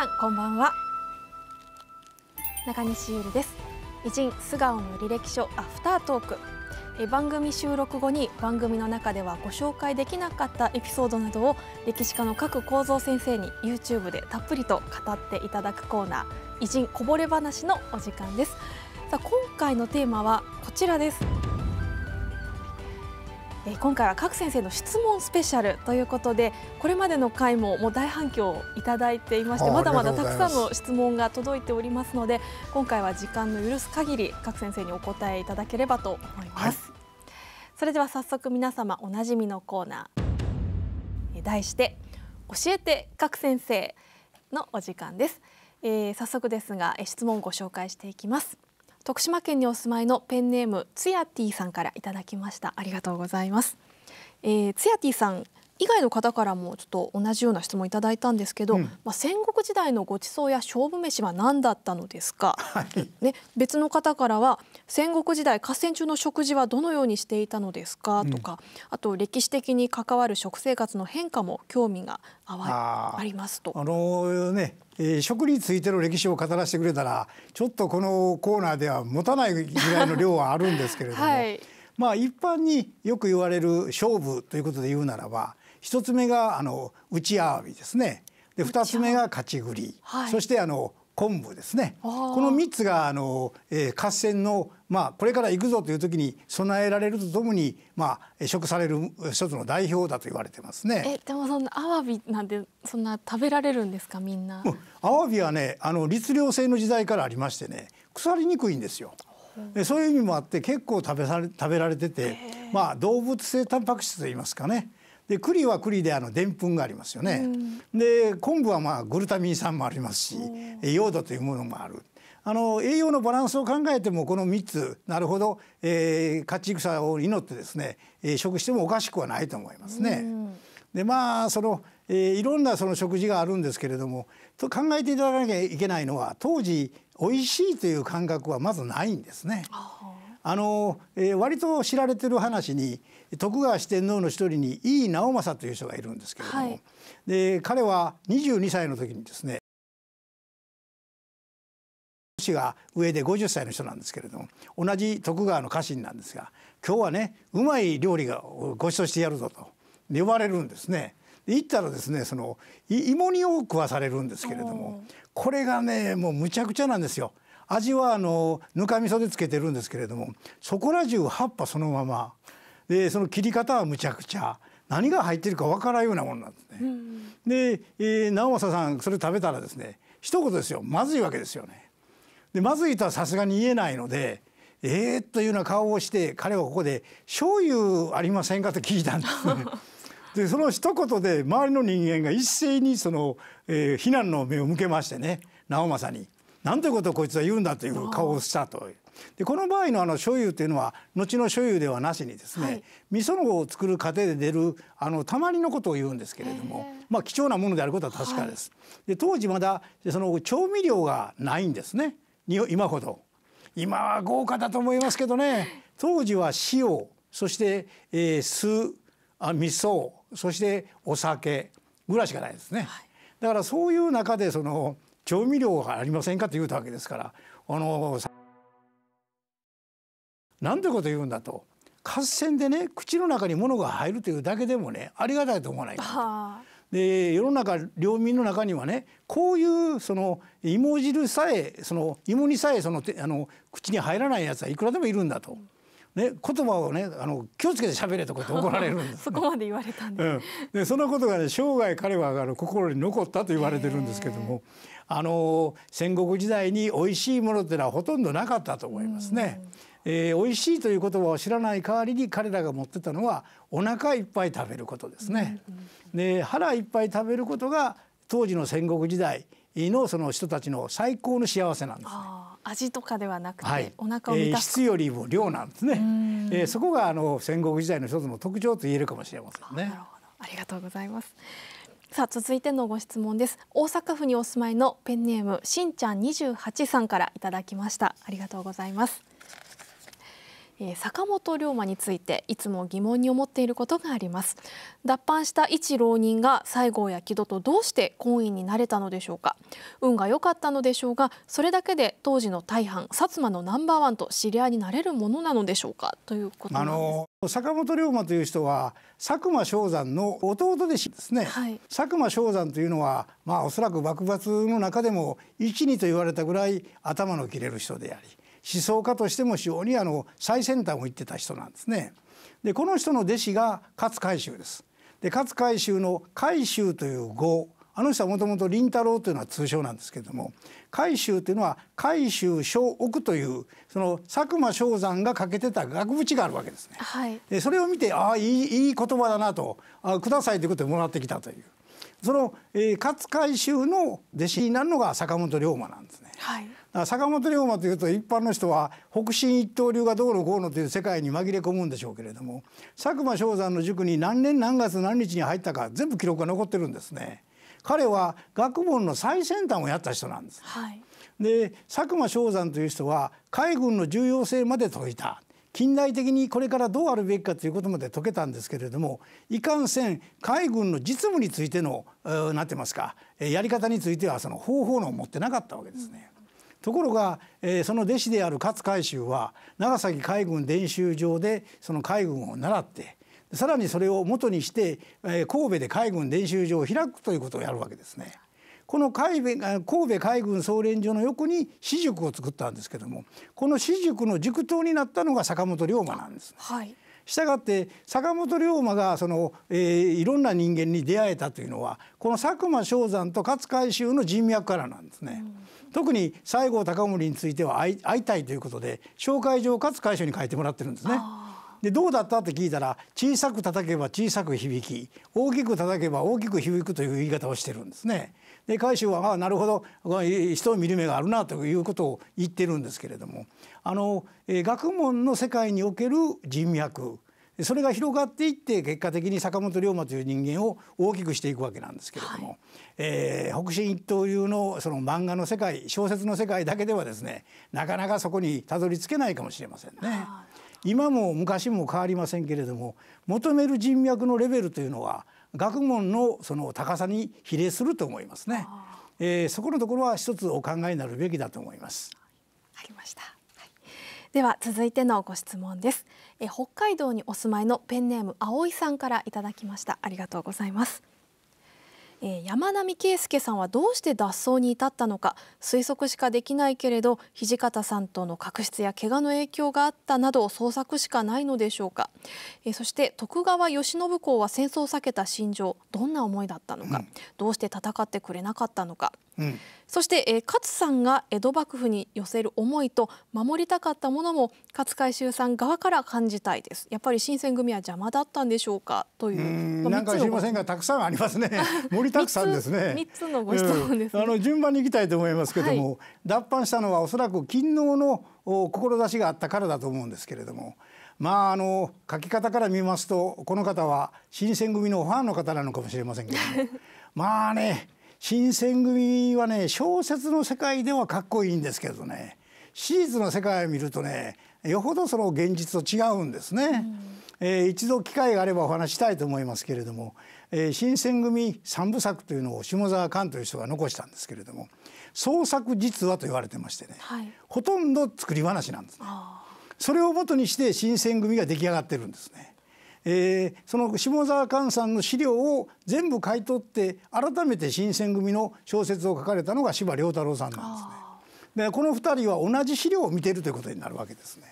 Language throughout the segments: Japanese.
さんこんばんは中西ゆりです偉人素顔の履歴書アフタートークえ番組収録後に番組の中ではご紹介できなかったエピソードなどを歴史家の各構造先生に YouTube でたっぷりと語っていただくコーナー偉人こぼれ話のお時間ですさあ今回のテーマはこちらですえ今回は各先生の質問スペシャルということでこれまでの回ももう大反響をいただいていましてまだまだたくさんの質問が届いておりますので今回は時間の許す限り各先生にお答えいただければと思います、はい、それでは早速皆様おなじみのコーナー題して教えて各先生のお時間です、えー、早速ですが質問をご紹介していきます徳島県にお住まいのペンネームつやティさんからいただきましたありがとうございます、えー、つやティさん以外の方からもちょっと同じような質問いただいたんですけど、うん、まあ、戦国時代のご馳走や勝負飯は何だったのですか、はい、ね、別の方からは戦国時代合戦中の食事はどのようにしていたのですかとか、うん、あと歴史的に関わる食生活の変化も興味があありますと。あのー、ねえー、食についての歴史を語らせてくれたらちょっとこのコーナーでは持たないぐらいの量はあるんですけれども、はい、まあ一般によく言われる勝負ということで言うならば一つ目があの打ち合わびですねで二つ目が勝ち栗、はい、そしてあの昆布ですねこの3つがあの、えー、合戦の、まあ、これから行くぞという時に備えられるとともに、まあ、食される一つの代表だと言われてますね。えでもそのアワビなんてそんな食べられるんですかみんな。アワビはねあの律令制の時代からありましてね腐りにくいんですよ。でそういう意味もあって結構食べされ食べられてて、まあ、動物性タンパク質といいますかねで栗は栗であのでんぷんがありますよね、うん、で昆布はまあグルタミン酸もありますしヨードというものもある。あの栄養のバランスを考えてもこの3つなるほど、えー、勝ち戦を祈ってですね、えー、食してもおかしくはないと思いますね。うん、でまあその、えー、いろんなその食事があるんですけれどもと考えていただかなきゃいけないのは当時おいしいという感覚はまずないんですね。ああの、えー、割と知られてる話に徳川四天王の一人に井伊直政という人がいるんですけれども、はい、で彼は22歳の時にですね年が上で50歳の人なんですけれども同じ徳川の家臣なんですが今日はねうまい料理がご馳走してやるぞと呼ばれるんですね。行ったらですねその芋煮を食わされるんですけれどもこれがねもうむちゃくちゃなんですよ味はあのぬか味噌でつけてるんですけれどもそこら中葉っぱそのままでその切り方はむちゃくちゃ何が入ってるかわからんようなものなんですね。うん、で、えー、直政さんそれ食べたらですね一言ですよまずいわけですよね。でまずいとはさすがに言えないのでえー、というような顔をして彼はここで「醤油ありませんか?」と聞いたんですね。でその一言で周りの人間が一斉にその、えー、非難の目を向けましてね直政に。なんてことをこいつは言うんだという顔をしたと。でこの場合のあの所有というのは後の所有ではなしにですね、はい、味噌のを作る過程で出るあのたまりのことを言うんですけれども、まあ、貴重なものであることは確かです。はい、で当時まだその調味料がないんですね今ほど。今は豪華だと思いますけどね当時は塩そして、えー、酢あ味噌そしてお酒ぐらいしかないですね。はい、だからそういう中でその調味料がありませんかと言うたわけですからあのなんてこと言うんだと合戦でね口の中に物が入るというだけでもねありがたいと思わないかで世の中領民の中にはねこういうその芋汁さえその芋にさえそのあの口に入らないやつはいくらでもいるんだと。ね、言葉をねあの気をつけて喋れとかって怒られるんです そこまで言われたんで,、うん、でそのことがね生涯彼はあの心に残ったと言われてるんですけどもあの戦国時代に美味しいものっていうのはほとんどなかったと思いますね。えー、美味しいという言葉を知らない代わりに彼らが持ってたのはお腹いっぱい食べることですね。で腹いっぱい食べることが当時の戦国時代のその人たちの最高の幸せなんですね。味とかではなくて、お腹を満たす、えー、質よりも量なんですね。えー、そこがあの戦国時代の一つの特徴と言えるかもしれませんね。なるほどありがとうございます。さあ続いてのご質問です大阪府にお住まいのペンネームしんちゃん28さんからいただきましたありがとうございます坂本龍馬についていつも疑問に思っていることがあります脱藩した一浪人が西郷や木戸とどうして婚姻になれたのでしょうか運が良かったのでしょうがそれだけで当時の大藩薩摩のナンバーワンと知り合いになれるものなのでしょうかということあの坂本龍馬という人は佐久間象山の弟弟子ですね、はい、佐久間象山というのはまあおそらく幕末の中でも一二と言われたぐらい頭の切れる人であり思想家としても非常にあの最先端を言ってた人なんですね。でこの人の弟子が勝海舟です。で勝海舟の海舟という語あの人はもともと林太郎というのは通称なんですけれども海舟というのは海舟小奥というその佐久間昭山がかけてた額縁があるわけですね。はい、でそれを見てああいいいい言葉だなとあくださいということでもらってきたという。その、えー、勝海舟の弟子になるのが坂本龍馬なんですね。はい坂本龍馬というと一般の人は北進一刀流がどうのこうのという世界に紛れ込むんでしょうけれども佐久間象山の塾に何年何月何日に入ったか全部記録が残ってるんですね。彼は学問の最先端をやった人なんです。はい、で佐久間象山という人は海軍の重要性まで説いた近代的にこれからどうあるべきかということまで解けたんですけれどもいかんせん海軍の実務についてのなってますかやり方についてはその方法論を持ってなかったわけですね。ところが、えー、その弟子である勝海舟は長崎海軍練習場でその海軍を習ってさらにそれを元にして、えー、神戸で海軍練習場を開くということをやるわけですね。この神戸海軍総連所の横に私塾を作ったんですけどもこの私塾の塾頭になったのが坂本龍馬なんです、はいしたがって坂本龍馬がその、えー、いろんな人間に出会えたというのはこの佐久間象山と勝海舟の人脈からなんですね。うん、特に西郷隆盛については会い会いたいということで紹介状を勝海舟に書いてもらってるんですね。でどうだったって聞いたら小さく叩けば小さく響き大きく叩けば大きく響くという言い方をしてるんですね。で海舟はああなるほど人を見る目があるなということを言ってるんですけれどもあの、え学問の世界における人脈それが広がっていって結果的に坂本龍馬という人間を大きくしていくわけなんですけれども、はい、えー、北進一刀流のその漫画の世界小説の世界だけではですねなかなかそこにたどり着けないかもしれませんね。今も昔も変わりませんけれども求める人脈のレベルというのは学問のその高さに比例すると思いますね。えー、そこのところは一つお考えになるべきだと思います。ありました。はい、では続いてのご質問です。え北海道にお住まいのペンネーム葵さんからいただきました。ありがとうございます。えー、山並圭介さんはどうして脱走に至ったのか推測しかできないけれど土方さんとの確執や怪我の影響があったなど捜索しかないのでしょうか、えー、そして徳川慶喜公は戦争を避けた心情どんな思いだったのか、うん、どうして戦ってくれなかったのかうん、そして、えー、勝さんが江戸幕府に寄せる思いと守りたかったものも勝海舟さん側から感じたいですやっぱり新選組は邪魔だったんでしょうかというう、まあ、なんか知りませんがたくさんありますね 盛りたくさんですね三つのご質問です、ねうん、あの順番にいきたいと思いますけども、はい、脱藩したのはおそらく勤王の志があったからだと思うんですけれどもまああの書き方から見ますとこの方は新選組のファンの方なのかもしれませんけども まあね新選組はね小説の世界ではかっこいいんですけどね史実の世界を見るとねよほどその現実と違うんですね。うん、えー、一度機会があればお話したいと思いますけれども、えー、新選組三部作というのを下沢寛という人が残したんですけれども創作実話と言われてましてね、はい、ほとんど作り話なんですね。それをもとにして新選組が出来上がってるんですね。えー、その下沢寛さんの資料を全部買い取って改めて新選組の小説を書かれたのが司馬太郎さんなんですね。でこの2人は同じ資料を見てるということになるわけですね。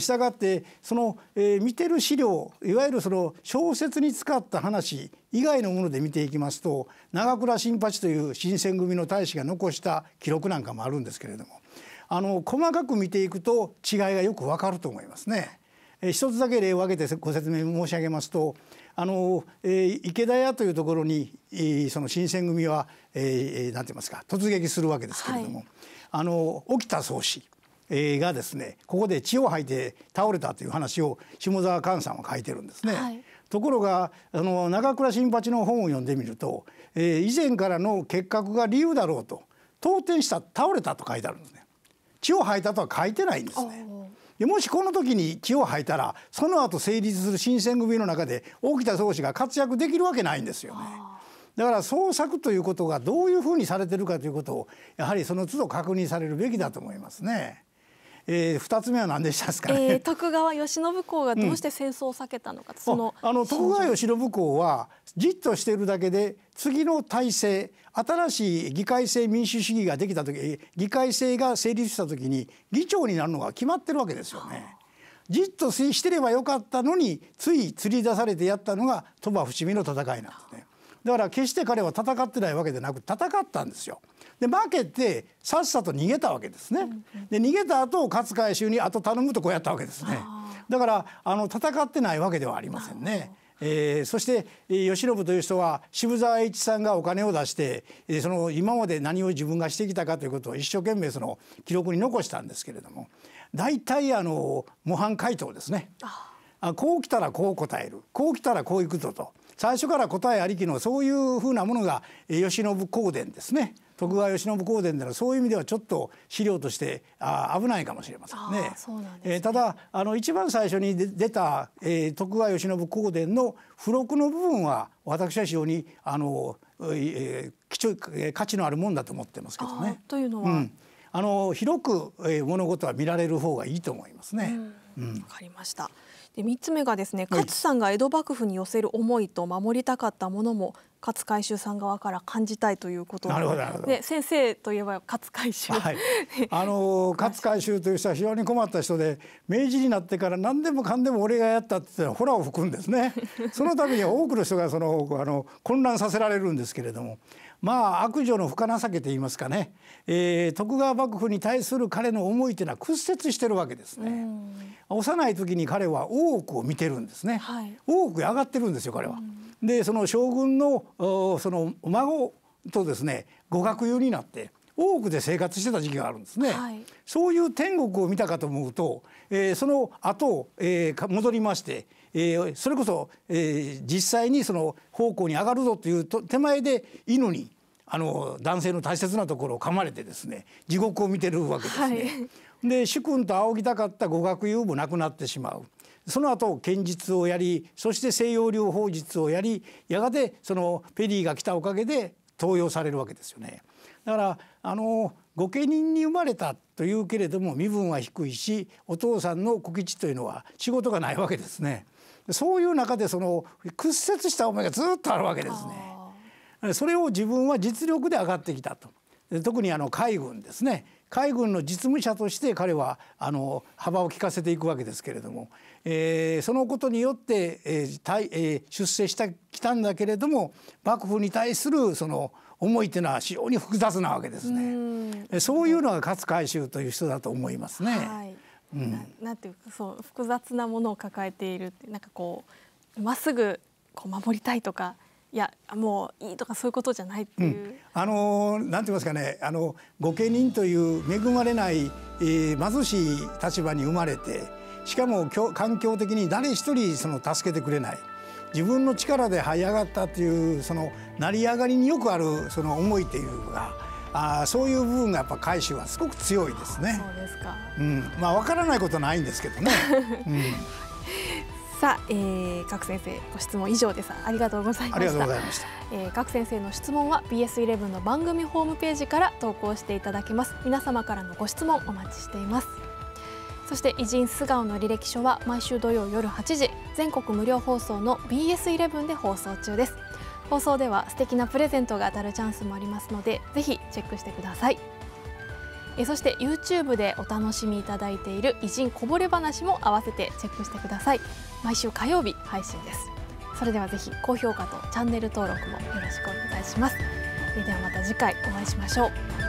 したがってその、えー、見てる資料いわゆるその小説に使った話以外のもので見ていきますと長倉新八という新選組の大使が残した記録なんかもあるんですけれどもあの細かく見ていくと違いがよくわかると思いますね。え一つだけ例を挙げてご説明申し上げますとあの、えー、池田屋というところに、えー、その新選組は、えー、なんて言いますか突撃するわけですけれども、はい、あの沖田総司がですねここで血を吐いて倒れたという話を下沢寛さんは書いてるんですね。はいところがあの長倉新八の本を読んでみると、えー、以前からの結核が理由だろうと当転した倒れたと書いてあるんですね血を吐いたとは書いてないんですねもしこの時に血を吐いたらその後成立する新選組の中で沖田総司が活躍できるわけないんですよね。だから創作ということがどういうふうにされてるかということをやはりその都度確認されるべきだと思いますね。えー、つ目は何でしたですか、ね、えー、徳川慶喜公がどうして戦争を避けたのか、うん、そのあの徳川慶喜公はじっとしているだけで次の体制新しい議会制民主主義ができた時議会制が成立した時に議長になるのが決まってるわけですよね。じっとしてればよかったのについ釣り出されてやったのが鳥羽伏見の戦いなんですね。だから決して彼は戦ってないわけでなく戦ったんですよ。で負けてさっさと逃げたわけですね。で逃げた後勝海舟に後頼むとこうやったわけですね。だからあの戦ってないわけではありませんね。えー、そして慶喜という人は渋沢栄一さんがお金を出して、えー、その今まで何を自分がしてきたかということを一生懸命その記録に残したんですけれども大体あの模範回答ですね。あこう来たらこう答えるこう来たらこう行くぞと最初から答えありきのそういうふうなものが慶喜公伝ですね徳川慶喜公伝ではそういう意味ではちょっと資料としてあ危ないかもしれませんね。んねえー、ただあの一番最初に出た、えー、徳川慶喜公伝の付録の部分は私は非常にあの、えー、貴重価値のあるもんだと思ってますけどね。というのは、うん、あの広く、えー、物事は見られる方がいいと思いますね。うんわかりましたで三つ目がですね勝さんが江戸幕府に寄せる思いと守りたかったものも勝海舟さん側から感じたいということなるほで先生といえば勝海舟、はい、あの 勝海舟という人は非常に困った人で明治になってから何でもかんでも俺がやったってホラーを吹くんですねそのために多くの人がそのあの混乱させられるんですけれどもまあ悪女の深情けと言いますかね、えー、徳川幕府に対する彼の思いというのは屈折してるわけですね。幼い時に彼は大奥を見てるんですね。はい、大奥へ上がってるんですよ彼は。でその将軍のその孫とですね語学友になって多くで生活してた時期があるんですね、はい、そういう天国を見たかと思うと、えー、その後、えー、戻りまして、えー、それこそ、えー、実際にその奉公に上がるぞというと手前で犬にあの男性の大切なところを噛まれてですね地獄を見てるわけですね。はい、で主君と仰ぎたかった語学優もなくなってしまう。その後剣術をやりそして西洋流法術をやりやがてそのペリーが来たおかげで登用されるわけですよね。だからあの御家人に生まれたというけれども身分は低いしお父さんの小吉というのは仕事がないわけですね。そういう中でその屈折した思いがずっとあるわけですね。それを自分は実力で上がってきたと。特にあの海軍ですね海軍の実務者として彼はあの幅を利かせていくわけですけれども、えー、そのことによって、えーえー、出世してきたんだけれども幕府に対するその思いというのは非常に複雑なわけですね。そういうのが勝海舟という人だと思いますね。はいなんていうかそう複雑なものを抱えているってなんかこうまっすぐこう守りたいとかいやもういいとかそういうことじゃないっていう、うん、あのなんて言いますかねあの御家人という恵まれない、えー、貧しい立場に生まれてしかも環境的に誰一人その助けてくれない自分の力で這い上がったというその成り上がりによくあるその思いというのがあそういう部分がやっぱ海舟はすごく強いですね。そうですか。うん、まあわからないことないんですけどね。うん、さあ、えー、各先生ご質問以上です。ありがとうございました。ありがとうございました。えー、各先生の質問は BS11 の番組ホームページから投稿していただけます。皆様からのご質問お待ちしています。そして偉人素顔の履歴書は毎週土曜夜8時全国無料放送の BS11 で放送中です。放送では素敵なプレゼントが当たるチャンスもありますのでぜひチェックしてくださいえそして YouTube でお楽しみいただいている偉人こぼれ話も合わせてチェックしてください毎週火曜日配信ですそれではぜひ高評価とチャンネル登録もよろしくお願いしますではまた次回お会いしましょう